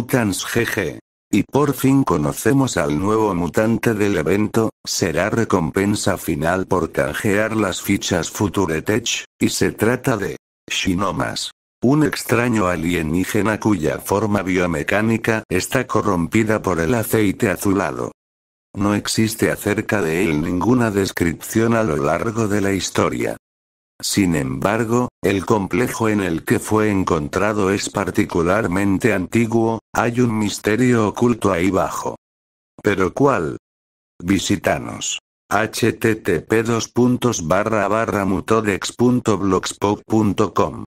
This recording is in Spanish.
Mutants GG. Y por fin conocemos al nuevo mutante del evento, será recompensa final por canjear las fichas Futuretech, y se trata de Shinomas. Un extraño alienígena cuya forma biomecánica está corrompida por el aceite azulado. No existe acerca de él ninguna descripción a lo largo de la historia. Sin embargo, el complejo en el que fue encontrado es particularmente antiguo, hay un misterio oculto ahí bajo. ¿Pero cuál? Visítanos. http://mutodexblogspot.com